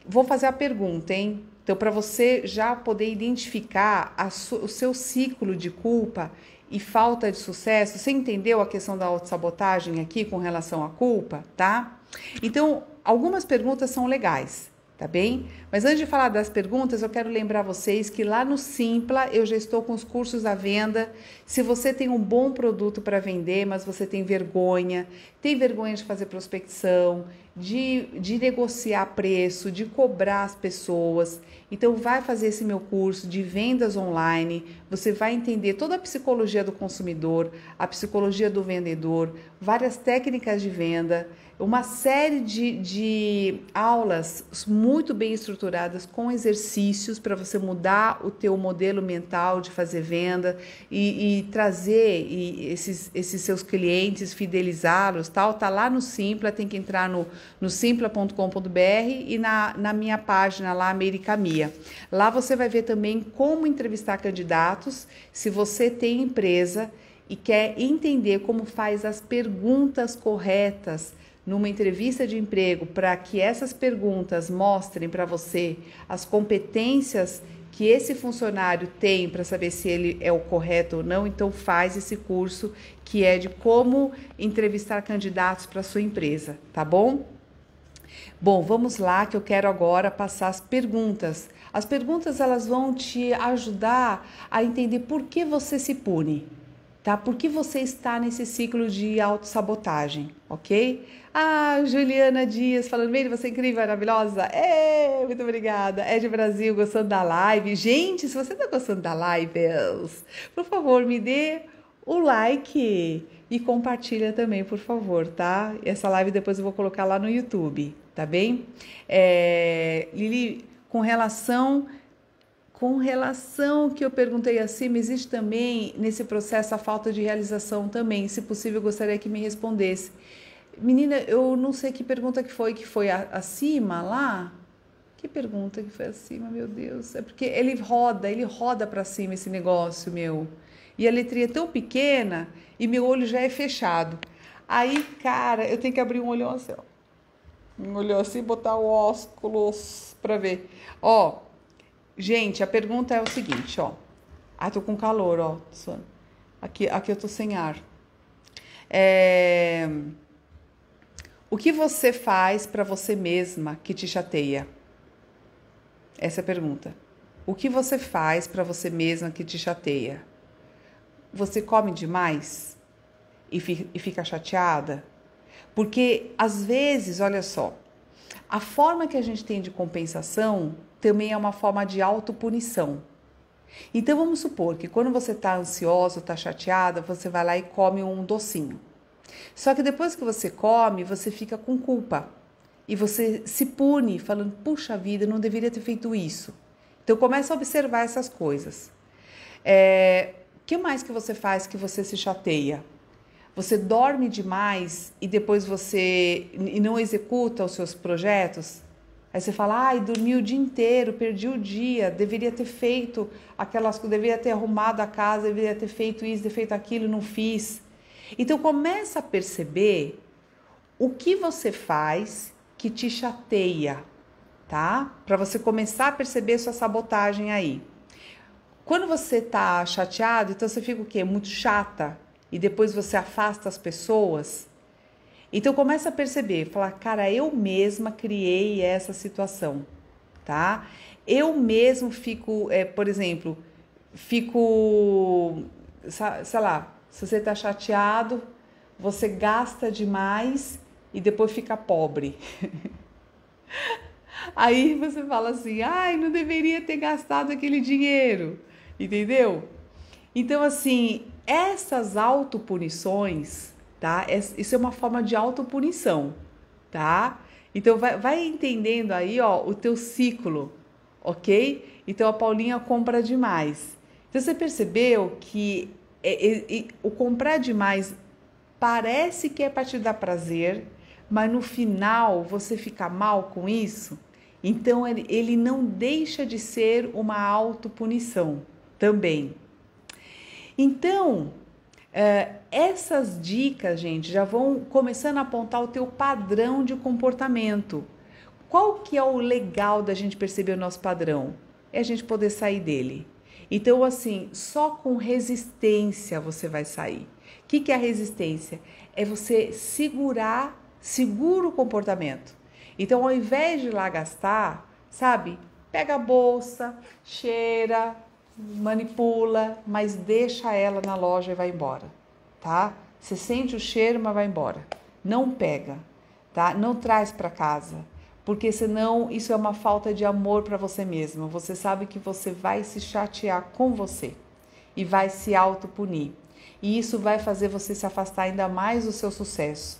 vou fazer a pergunta, hein? Então, para você já poder identificar o seu ciclo de culpa e falta de sucesso, você entendeu a questão da autossabotagem aqui com relação à culpa, tá? Então, algumas perguntas são legais tá bem? Mas antes de falar das perguntas, eu quero lembrar vocês que lá no Simpla eu já estou com os cursos à venda. Se você tem um bom produto para vender, mas você tem vergonha, tem vergonha de fazer prospecção, de, de negociar preço, de cobrar as pessoas, então vai fazer esse meu curso de vendas online. Você vai entender toda a psicologia do consumidor, a psicologia do vendedor, várias técnicas de venda uma série de, de aulas muito bem estruturadas com exercícios para você mudar o teu modelo mental de fazer venda e, e trazer e esses, esses seus clientes, fidelizá-los, tal. Tá lá no Simpla, tem que entrar no, no simpla.com.br e na, na minha página lá, Americamia. Lá você vai ver também como entrevistar candidatos, se você tem empresa e quer entender como faz as perguntas corretas numa entrevista de emprego para que essas perguntas mostrem para você as competências que esse funcionário tem para saber se ele é o correto ou não, então faz esse curso que é de como entrevistar candidatos para sua empresa, tá bom? Bom, vamos lá que eu quero agora passar as perguntas. As perguntas elas vão te ajudar a entender por que você se pune tá? Por que você está nesse ciclo de autossabotagem, ok? Ah, Juliana Dias falando, Meire, você é incrível, maravilhosa. É, muito obrigada. É de Brasil, gostando da live. Gente, se você está gostando da live, por favor, me dê o like e compartilha também, por favor, tá? Essa live depois eu vou colocar lá no YouTube, tá bem? É, Lili, com relação com relação que eu perguntei acima, existe também nesse processo a falta de realização também. Se possível, gostaria que me respondesse. Menina, eu não sei que pergunta que foi, que foi acima lá. Que pergunta que foi acima, meu Deus. É porque ele roda, ele roda para cima esse negócio meu. E a letrinha é tão pequena e meu olho já é fechado. Aí, cara, eu tenho que abrir um olhão assim, ó. Um olhão assim e botar o óculos para ver. Ó, Gente, a pergunta é o seguinte, ó. Ah, tô com calor, ó. Aqui, aqui eu tô sem ar. É... O que você faz para você mesma que te chateia? Essa é a pergunta. O que você faz para você mesma que te chateia? Você come demais e fica chateada? Porque às vezes, olha só, a forma que a gente tem de compensação também é uma forma de autopunição. Então vamos supor que quando você está ansioso, está chateada, você vai lá e come um docinho. Só que depois que você come, você fica com culpa e você se pune falando: puxa vida, não deveria ter feito isso. Então começa a observar essas coisas. É, que mais que você faz que você se chateia? Você dorme demais e depois você e não executa os seus projetos? Aí você fala, ai, dormi o dia inteiro, perdi o dia, deveria ter feito aquelas coisas, deveria ter arrumado a casa, deveria ter feito isso, ter feito aquilo, não fiz. Então começa a perceber o que você faz que te chateia, tá? Para você começar a perceber sua sabotagem aí. Quando você tá chateado, então você fica o quê? Muito chata e depois você afasta as pessoas. Então começa a perceber, falar, cara, eu mesma criei essa situação, tá? Eu mesmo fico, é, por exemplo, fico, sei lá, se você tá chateado, você gasta demais e depois fica pobre. Aí você fala assim, ai, não deveria ter gastado aquele dinheiro, entendeu? Então, assim, essas autopunições tá? É, isso é uma forma de autopunição, tá? Então vai, vai entendendo aí, ó, o teu ciclo, ok? Então a Paulinha compra demais. Então você percebeu que é, é, é, o comprar demais parece que é para da prazer, mas no final você fica mal com isso? Então ele, ele não deixa de ser uma autopunição também. Então, Uh, essas dicas, gente, já vão começando a apontar o teu padrão de comportamento. Qual que é o legal da gente perceber o nosso padrão? É a gente poder sair dele. Então, assim, só com resistência você vai sair. O que, que é a resistência? É você segurar, segura o comportamento. Então, ao invés de ir lá gastar, sabe? Pega a bolsa, cheira, manipula, mas deixa ela na loja e vai embora, tá? Você sente o cheiro, mas vai embora. Não pega, tá? Não traz para casa, porque senão isso é uma falta de amor para você mesmo. Você sabe que você vai se chatear com você e vai se autopunir. E isso vai fazer você se afastar ainda mais do seu sucesso.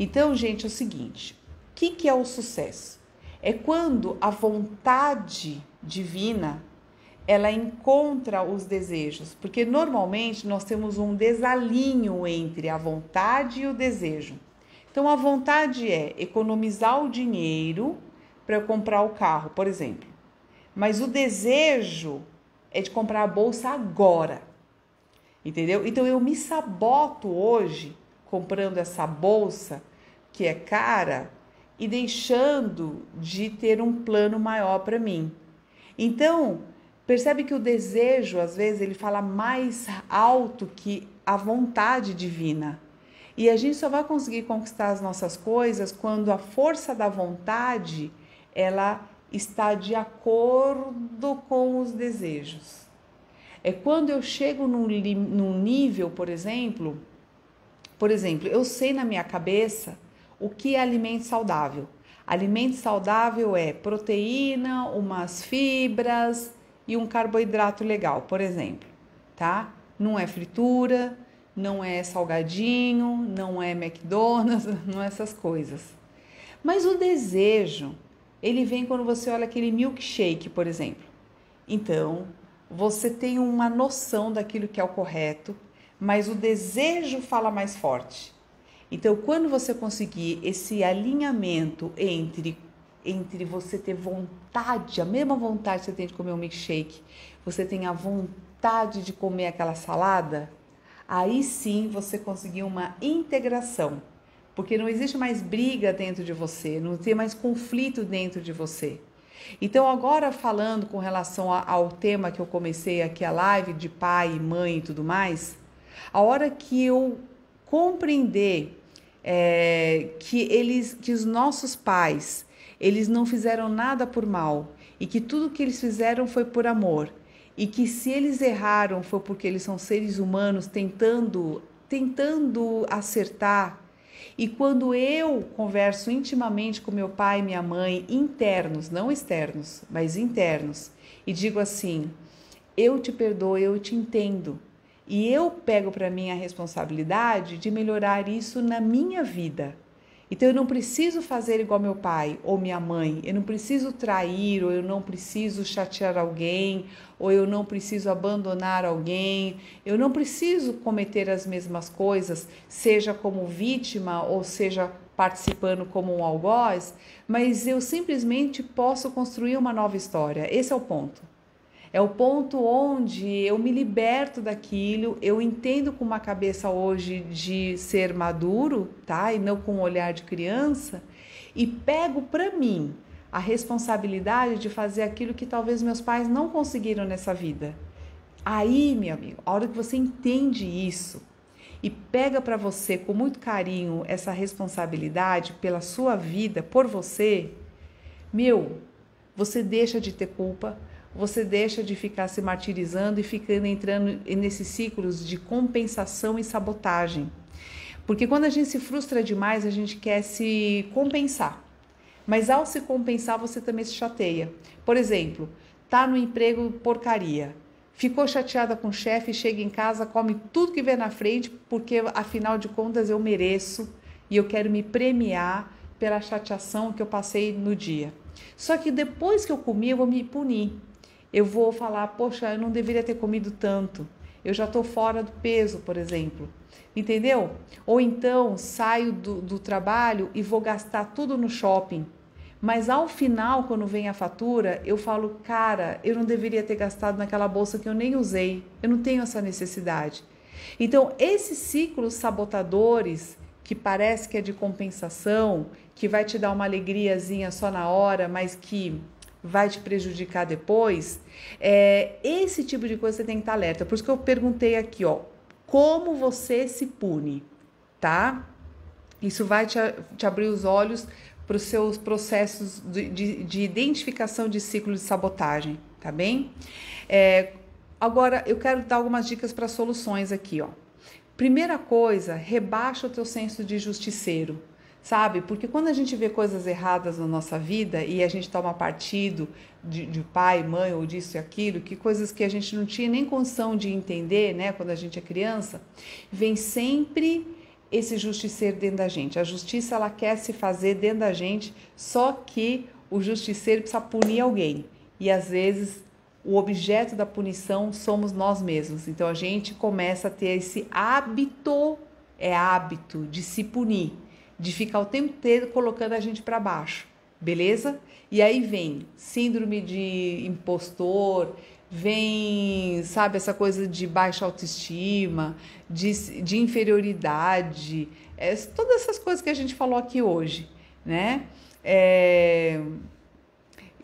Então, gente, é o seguinte: o que, que é o sucesso? É quando a vontade divina ela encontra os desejos, porque normalmente nós temos um desalinho entre a vontade e o desejo. Então a vontade é economizar o dinheiro para eu comprar o carro, por exemplo. Mas o desejo é de comprar a bolsa agora. Entendeu? Então eu me saboto hoje comprando essa bolsa que é cara e deixando de ter um plano maior para mim. Então, Percebe que o desejo, às vezes, ele fala mais alto que a vontade divina. E a gente só vai conseguir conquistar as nossas coisas quando a força da vontade ela está de acordo com os desejos. É quando eu chego num, num nível, por exemplo, por exemplo, eu sei na minha cabeça o que é alimento saudável. Alimento saudável é proteína, umas fibras, e um carboidrato legal, por exemplo, tá? Não é fritura, não é salgadinho, não é McDonald's, não é essas coisas. Mas o desejo, ele vem quando você olha aquele milkshake, por exemplo. Então, você tem uma noção daquilo que é o correto, mas o desejo fala mais forte. Então, quando você conseguir esse alinhamento entre entre você ter vontade, a mesma vontade que você tem de comer um milkshake, você tem a vontade de comer aquela salada, aí sim você conseguiu uma integração. Porque não existe mais briga dentro de você, não tem mais conflito dentro de você. Então, agora falando com relação ao tema que eu comecei aqui a live de pai e mãe e tudo mais, a hora que eu compreender é, que eles, que os nossos pais eles não fizeram nada por mal e que tudo que eles fizeram foi por amor e que se eles erraram foi porque eles são seres humanos tentando tentando acertar. E quando eu converso intimamente com meu pai e minha mãe, internos, não externos, mas internos, e digo assim: eu te perdoo, eu te entendo. E eu pego para mim a responsabilidade de melhorar isso na minha vida. Então eu não preciso fazer igual meu pai ou minha mãe, eu não preciso trair, ou eu não preciso chatear alguém, ou eu não preciso abandonar alguém, eu não preciso cometer as mesmas coisas, seja como vítima ou seja participando como um algoz, mas eu simplesmente posso construir uma nova história. Esse é o ponto. É o ponto onde eu me liberto daquilo, eu entendo com uma cabeça hoje de ser maduro, tá? E não com um olhar de criança, e pego para mim a responsabilidade de fazer aquilo que talvez meus pais não conseguiram nessa vida. Aí, meu amigo, a hora que você entende isso e pega para você com muito carinho essa responsabilidade pela sua vida, por você, meu, você deixa de ter culpa, você deixa de ficar se martirizando e ficando entrando nesses ciclos de compensação e sabotagem. Porque quando a gente se frustra demais, a gente quer se compensar. Mas ao se compensar, você também se chateia. Por exemplo, tá no emprego porcaria. Ficou chateada com o chefe, chega em casa, come tudo que vê na frente, porque afinal de contas eu mereço e eu quero me premiar pela chateação que eu passei no dia. Só que depois que eu comi, eu vou me punir. Eu vou falar, poxa, eu não deveria ter comido tanto. Eu já estou fora do peso, por exemplo. Entendeu? Ou então saio do, do trabalho e vou gastar tudo no shopping. Mas ao final, quando vem a fatura, eu falo, cara, eu não deveria ter gastado naquela bolsa que eu nem usei. Eu não tenho essa necessidade. Então, esses ciclos sabotadores, que parece que é de compensação, que vai te dar uma alegriazinha só na hora, mas que vai te prejudicar depois. É, esse tipo de coisa você tem que estar alerta. Por isso que eu perguntei aqui, ó, como você se pune, tá? Isso vai te, te abrir os olhos para os seus processos de, de, de, identificação de ciclo de sabotagem, tá bem? É, agora, eu quero dar algumas dicas para soluções aqui, ó. Primeira coisa, rebaixa o teu senso de justiceiro sabe? Porque quando a gente vê coisas erradas na nossa vida e a gente toma partido de, de, pai, mãe ou disso e aquilo, que coisas que a gente não tinha nem condição de entender, né, quando a gente é criança, vem sempre esse justiceiro dentro da gente. A justiça ela quer se fazer dentro da gente, só que o justiceiro precisa punir alguém. E às vezes o objeto da punição somos nós mesmos. Então a gente começa a ter esse hábito, é hábito de se punir de ficar o tempo inteiro colocando a gente para baixo, beleza? E aí vem síndrome de impostor, vem, sabe, essa coisa de baixa autoestima, de, de inferioridade, é, todas essas coisas que a gente falou aqui hoje, né? É,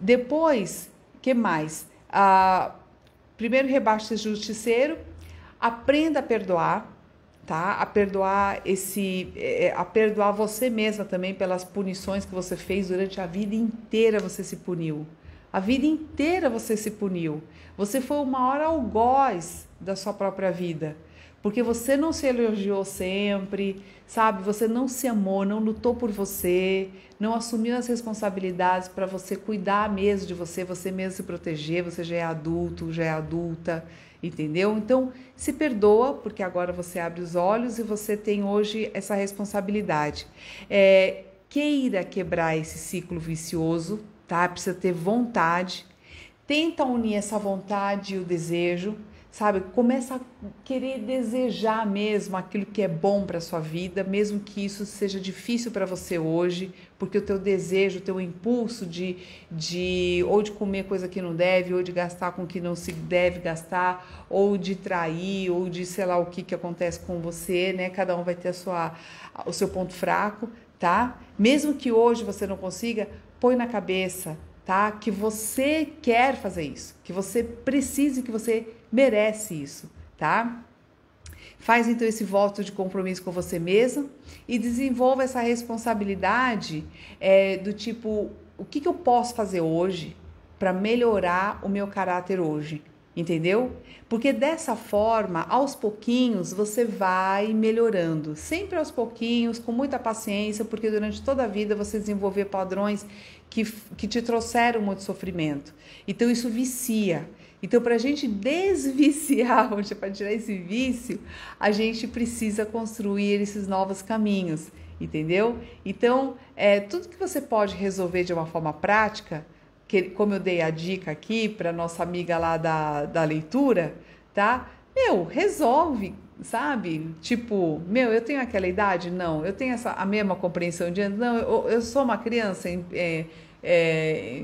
depois, que mais? Ah, primeiro esse justiceiro, aprenda a perdoar, tá? A perdoar esse, é, é, a perdoar você mesma também pelas punições que você fez durante a vida inteira você se puniu. A vida inteira você se puniu. Você foi o maior algoz da sua própria vida. Porque você não se elogiou sempre, sabe? Você não se amou, não lutou por você, não assumiu as responsabilidades para você cuidar mesmo de você, você mesmo se proteger. Você já é adulto, já é adulta entendeu? Então, se perdoa, porque agora você abre os olhos e você tem hoje essa responsabilidade. É, queira quebrar esse ciclo vicioso, tá? Precisa ter vontade. Tenta unir essa vontade e o desejo sabe? Começa a querer desejar mesmo aquilo que é bom para sua vida, mesmo que isso seja difícil para você hoje, porque o teu desejo, o teu impulso de, de ou de comer coisa que não deve, ou de gastar com que não se deve gastar, ou de trair, ou de sei lá o que que acontece com você, né? Cada um vai ter a sua o seu ponto fraco, tá? Mesmo que hoje você não consiga, põe na cabeça, tá? Que você quer fazer isso, que você precise, que você merece isso, tá? Faz então esse voto de compromisso com você mesmo e desenvolva essa responsabilidade é, do tipo: o que, que eu posso fazer hoje para melhorar o meu caráter hoje? Entendeu? Porque dessa forma, aos pouquinhos, você vai melhorando. Sempre aos pouquinhos, com muita paciência, porque durante toda a vida você desenvolveu padrões que, que te trouxeram muito sofrimento. Então, isso vicia. Então, para a gente desviciar, para tirar esse vício, a gente precisa construir esses novos caminhos, entendeu? Então, é, tudo que você pode resolver de uma forma prática, que, como eu dei a dica aqui para nossa amiga lá da, da leitura, tá? Meu, resolve, sabe? Tipo, meu, eu tenho aquela idade? Não. Eu tenho essa, a mesma compreensão de. Não, eu, eu sou uma criança. É, é,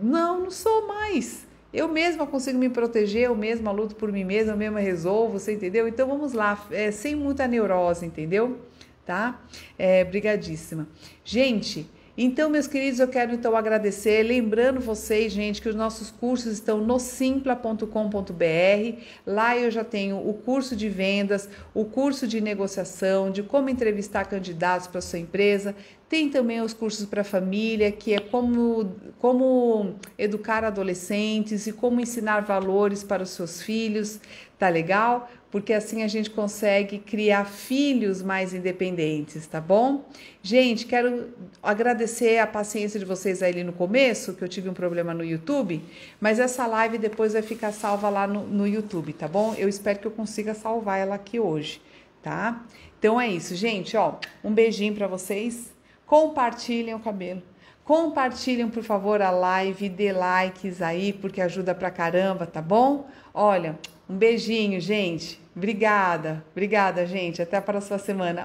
não, não sou mais. Eu mesma consigo me proteger, eu mesma luto por mim mesma, eu mesma resolvo, você entendeu? Então vamos lá, é, sem muita neurose, entendeu? Tá? É, brigadíssima. Gente, então, meus queridos, eu quero então agradecer, lembrando vocês, gente, que os nossos cursos estão no simpla.com.br. Lá eu já tenho o curso de vendas, o curso de negociação, de como entrevistar candidatos para sua empresa. Tem também os cursos para família, que é como, como educar adolescentes e como ensinar valores para os seus filhos, tá legal? porque assim a gente consegue criar filhos mais independentes, tá bom? Gente, quero agradecer a paciência de vocês aí no começo, que eu tive um problema no YouTube, mas essa live depois vai ficar salva lá no, no YouTube, tá bom? Eu espero que eu consiga salvar ela aqui hoje, tá? Então é isso, gente, ó, um beijinho para vocês. Compartilhem o cabelo. Compartilhem, por favor, a live, dê likes aí, porque ajuda pra caramba, tá bom? Olha, um beijinho, gente. Obrigada. Obrigada, gente. Até a próxima semana.